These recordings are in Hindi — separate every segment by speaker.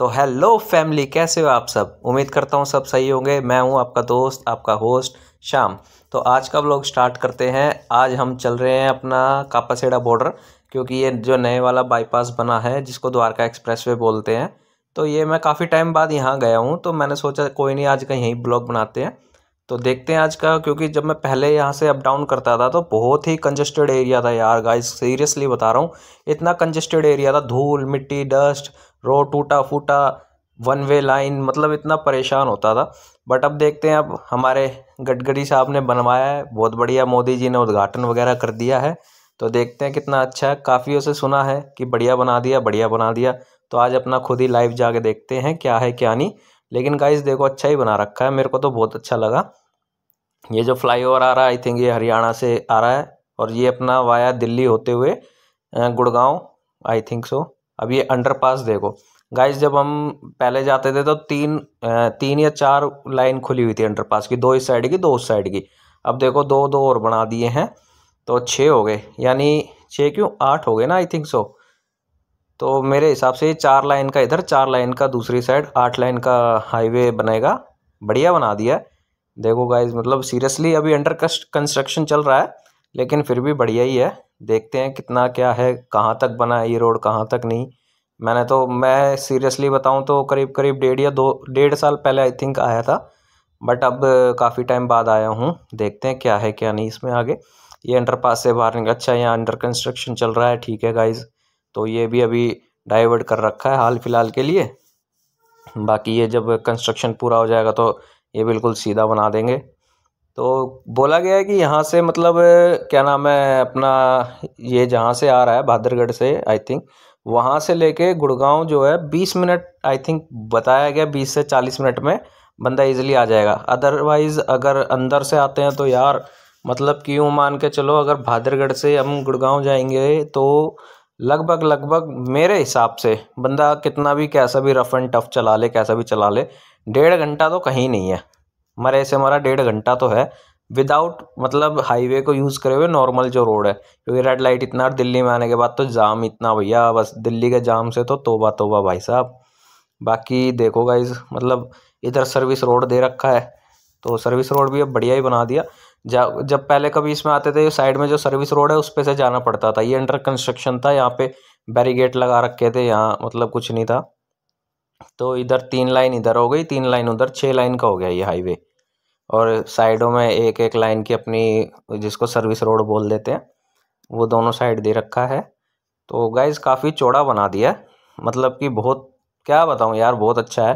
Speaker 1: तो हेलो फैमिली कैसे हो आप सब उम्मीद करता हूँ सब सही होंगे मैं हूँ आपका दोस्त आपका होस्ट शाम तो आज का ब्लॉग स्टार्ट करते हैं आज हम चल रहे हैं अपना कापासेड़ा बॉर्डर क्योंकि ये जो नए वाला बाईपास बना है जिसको द्वारका एक्सप्रेस बोलते हैं तो ये मैं काफ़ी टाइम बाद यहाँ गया हूँ तो मैंने सोचा कोई नहीं आज का यहीं ब्लॉग बनाते हैं तो देखते हैं आज का क्योंकि जब मैं पहले यहाँ से अप डाउन करता था तो बहुत ही कंजस्टेड एरिया था यार गाइस सीरियसली बता रहा हूँ इतना कंजस्टेड एरिया था धूल मिट्टी डस्ट रोड टूटा फूटा वन वे लाइन मतलब इतना परेशान होता था बट अब देखते हैं अब हमारे गडकरी साहब ने बनवाया है बहुत बढ़िया मोदी जी ने उद्घाटन वगैरह कर दिया है तो देखते हैं कितना अच्छा है काफ़ी उसे सुना है कि बढ़िया बना दिया बढ़िया बना दिया तो आज अपना खुद ही लाइव जाके देखते हैं क्या है क्या नहीं लेकिन गाइस देखो अच्छा ही बना रखा है मेरे को तो बहुत अच्छा लगा ये जो फ्लाईओवर आ रहा है आई थिंक ये हरियाणा से आ रहा है और ये अपना वाया दिल्ली होते हुए गुड़गांव आई थिंक सो अब ये अंडरपास देखो गाइस जब हम पहले जाते थे तो तीन तीन या चार लाइन खुली हुई थी अंडरपास की दो इस साइड की दो उस साइड की अब देखो दो दो और बना दिए हैं तो छः हो गए यानी छः क्यों आठ हो गए ना आई थिंक सो तो मेरे हिसाब से चार लाइन का इधर चार लाइन का दूसरी साइड आठ लाइन का हाईवे बनेगा बढ़िया बना दिया है देखो गाइज मतलब सीरियसली अभी अंडर कंस्ट्रक्शन चल रहा है लेकिन फिर भी बढ़िया ही है देखते हैं कितना क्या है कहाँ तक बना है ये रोड कहाँ तक नहीं मैंने तो मैं सीरियसली बताऊँ तो करीब करीब डेढ़ या दो डेढ़ साल पहले आई थिंक आया था बट अब काफ़ी टाइम बाद आया हूँ देखते हैं क्या है क्या नहीं इसमें आगे ये अंडरपास से बाहर निकल अच्छा यहाँ अंडर कंस्ट्रक्शन चल रहा है ठीक है गाइज तो ये भी अभी डाइवर्ट कर रखा है हाल फिलहाल के लिए बाकी ये जब कंस्ट्रक्शन पूरा हो जाएगा तो ये बिल्कुल सीधा बना देंगे तो बोला गया है कि यहाँ से मतलब क्या नाम है अपना ये जहाँ से आ रहा है बहादुरगढ़ से आई थिंक वहाँ से लेके गुड़गांव जो है बीस मिनट आई थिंक बताया गया बीस से चालीस मिनट में बंदा इजीली आ जाएगा अदरवाइज़ अगर अंदर से आते हैं तो यार मतलब क्यों मान के चलो अगर भादरगढ़ से हम गुड़गांव जाएंगे तो लगभग लगभग मेरे हिसाब से बंदा कितना भी कैसा भी रफ़ एंड टफ़ चला ले कैसा भी चला ले डेढ़ घंटा तो कहीं नहीं है हमारे ऐसे हमारा डेढ़ घंटा तो है विदाउट मतलब हाईवे को यूज़ करे हुए नॉर्मल जो रोड है क्योंकि रेड लाइट इतना और दिल्ली में आने के बाद तो जाम इतना भैया बस दिल्ली के जाम से तो तोबा तोबा भाई साहब बाकी देखो गाइज मतलब इधर सर्विस रोड दे रखा है तो सर्विस रोड भी अब बढ़िया ही बना दिया जा जब पहले कभी इसमें आते थे साइड में जो सर्विस रोड है उस पर से जाना पड़ता था ये अंडर कंस्ट्रक्शन था यहाँ पे बैरीगेट लगा रखे थे यहाँ मतलब कुछ नहीं था तो इधर तीन लाइन इधर हो गई तीन लाइन उधर छः लाइन का हो गया ये हाईवे और साइडों में एक एक लाइन की अपनी जिसको सर्विस रोड बोल देते हैं वो दोनों साइड दे रखा है तो गाइज काफ़ी चौड़ा बना दिया मतलब कि बहुत क्या बताऊँ यार बहुत अच्छा है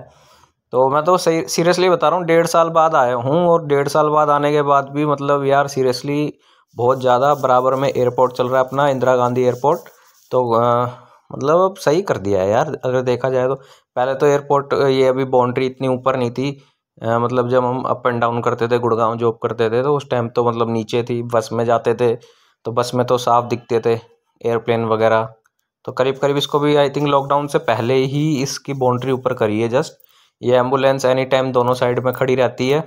Speaker 1: तो मैं तो सही सीरियसली बता रहा हूँ डेढ़ साल बाद आया हूँ और डेढ़ साल बाद आने के बाद भी मतलब यार सीरियसली बहुत ज़्यादा बराबर में एयरपोर्ट चल रहा है अपना इंदिरा गांधी एयरपोर्ट तो आ, मतलब अब सही कर दिया है यार अगर देखा जाए तो पहले तो एयरपोर्ट ये अभी बाउंड्री इतनी ऊपर नहीं थी मतलब जब हम अप एंड डाउन करते थे गुड़गांव जॉब करते थे तो उस टाइम तो मतलब नीचे थी बस में जाते थे तो बस में तो साफ दिखते थे एयरप्लेन वगैरह तो करीब करीब इसको भी आई थिंक लॉकडाउन से पहले ही इसकी बाउंड्री ऊपर करी है जस्ट ये एम्बुलेंस एनी टाइम दोनों साइड में खड़ी रहती है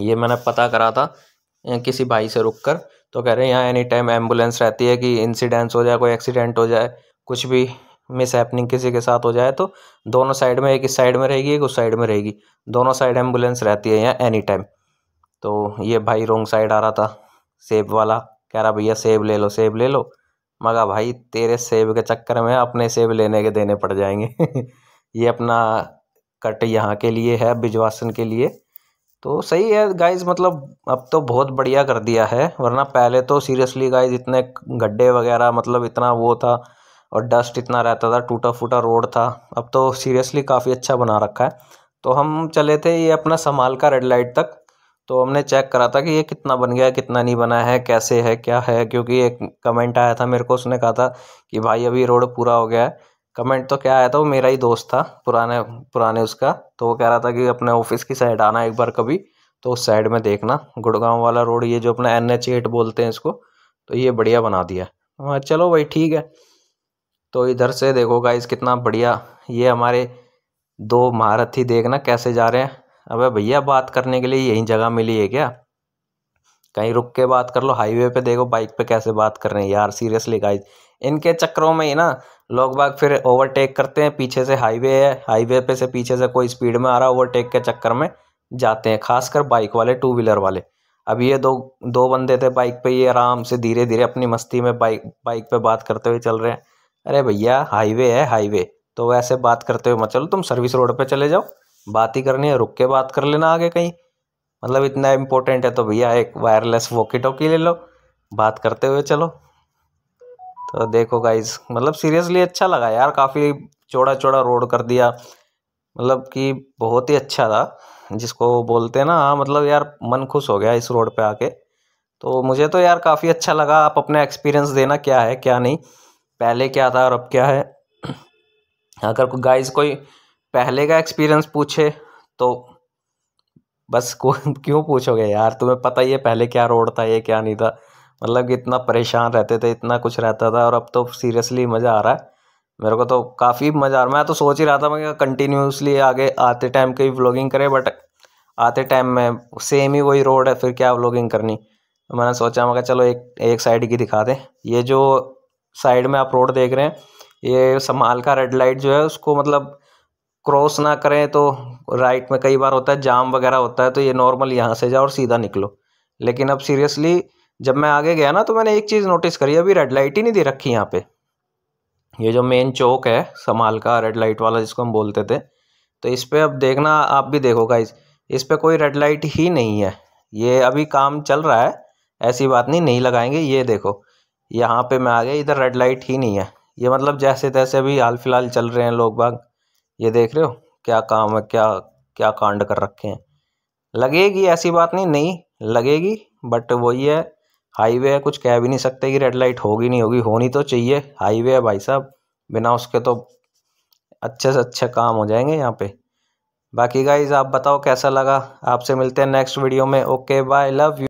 Speaker 1: ये मैंने पता करा था किसी भाई से रुक कर तो कह रहे हैं यहाँ एनी टाइम एम्बुलेंस रहती है कि इंसिडेंस हो जाए कोई एक्सीडेंट हो जाए कुछ भी मिस हैपनिंग किसी के साथ हो जाए तो दोनों साइड में एक इस साइड में रहेगी एक उस साइड में रहेगी दोनों साइड एम्बुलेंस रहती है यहाँ एनी टाइम तो ये भाई रोंग साइड आ रहा था सेब वाला कह रहा भैया सेब ले लो सेब ले लो मगा भाई तेरे सेब के चक्कर में अपने सेब लेने के देने पड़ जाएंगे ये अपना कट यहाँ के लिए है बिजवासन के लिए तो सही है गाइस मतलब अब तो बहुत बढ़िया कर दिया है वरना पहले तो सीरियसली गाइस इतने गड्ढे वगैरह मतलब इतना वो था और डस्ट इतना रहता था टूटा फूटा रोड था अब तो सीरियसली काफ़ी अच्छा बना रखा है तो हम चले थे ये अपना संभाल का रेड लाइट तक तो हमने चेक करा था कि ये कितना बन गया कितना नहीं बना है कैसे है क्या है क्योंकि एक कमेंट आया था मेरे को उसने कहा था कि भाई अभी रोड पूरा हो गया है कमेंट तो क्या आया था वो मेरा ही दोस्त था पुराने पुराने उसका तो वो कह रहा था कि अपने ऑफिस की साइड आना एक बार कभी तो उस साइड में देखना गुड़गांव वाला रोड ये जो अपना एन एच एट बोलते हैं इसको तो ये बढ़िया बना दिया हाँ चलो भाई ठीक है तो इधर से देखो गाइस कितना बढ़िया ये हमारे दो महारथी देखना कैसे जा रहे हैं अबे भैया बात करने के लिए यही जगह मिली है क्या कहीं रुक के बात कर लो हाईवे पे देखो बाइक पे कैसे बात कर रहे हैं यार सीरियसली गाइज इनके चक्करों में ही ना लोग बाग फिर ओवरटेक करते हैं पीछे से हाईवे है हाईवे पे से पीछे से कोई स्पीड में आ रहा ओवरटेक के चक्कर में जाते हैं खासकर बाइक वाले टू व्हीलर वाले अब ये दो दो बंदे थे बाइक पे ये आराम से धीरे धीरे अपनी मस्ती में बाइक बाइक पे बात करते हुए चल रहे हैं अरे भैया हाईवे है हाईवे तो वैसे बात करते हुए मत चलो तुम सर्विस रोड पे चले जाओ बात ही करनी है रुक के बात कर लेना आगे कहीं मतलब इतना इम्पोर्टेंट है तो भैया एक वायरलेस वॉकी टॉकी ले लो बात करते हुए चलो तो देखो गाइज मतलब सीरियसली अच्छा लगा यार काफ़ी चौड़ा चौड़ा रोड कर दिया मतलब कि बहुत ही अच्छा था जिसको बोलते हैं ना हाँ मतलब यार मन खुश हो गया इस रोड पे आके तो मुझे तो यार काफ़ी अच्छा लगा आप अपना एक्सपीरियंस देना क्या है क्या नहीं पहले क्या था और अब क्या है अगर को गाइस कोई पहले का एक्सपीरियंस पूछे तो बस को क्यों पूछोगे यार तुम्हें पता ही है पहले क्या रोड था ये क्या नहीं था मतलब कि इतना परेशान रहते थे इतना कुछ रहता था और अब तो सीरियसली मज़ा आ रहा है मेरे को तो काफ़ी मज़ा आ रहा है मैं तो सोच ही रहा था मैं कंटिन्यूसली आगे आते टाइम की व्लॉगिंग करें बट आते टाइम में सेम ही वही रोड है फिर क्या व्लॉगिंग करनी तो मैंने सोचा मैं चलो एक एक साइड की दिखा दें ये जो साइड में आप रोड देख रहे हैं ये समाल का रेड लाइट जो है उसको मतलब क्रॉस ना करें तो राइट में कई बार होता है जाम वगैरह होता है तो ये नॉर्मल यहाँ से जाओ और सीधा निकलो लेकिन अब सीरियसली जब मैं आगे गया ना तो मैंने एक चीज़ नोटिस करी अभी रेड लाइट ही नहीं दे रखी यहाँ पे ये जो मेन चौक है समाल का रेड लाइट वाला जिसको हम बोलते थे तो इस पर अब देखना आप भी देखो गाइज इस पर कोई रेड लाइट ही नहीं है ये अभी काम चल रहा है ऐसी बात नहीं नहीं लगाएंगे ये देखो यहाँ पे मैं आ गया इधर रेड लाइट ही नहीं है ये मतलब जैसे तैसे अभी हाल फिलहाल चल रहे हैं लोग बाग ये देख रहे हो क्या काम है क्या क्या कांड कर रखे हैं लगेगी ऐसी बात नहीं नहीं लगेगी बट वही है हाईवे है कुछ कह भी नहीं सकते कि रेड लाइट होगी नहीं होगी होनी तो चाहिए हाईवे है भाई साहब बिना उसके तो अच्छे से अच्छे काम हो जाएंगे यहाँ पे बाकी गाइज आप बताओ कैसा लगा आपसे मिलते हैं नेक्स्ट वीडियो में ओके बाय लव यू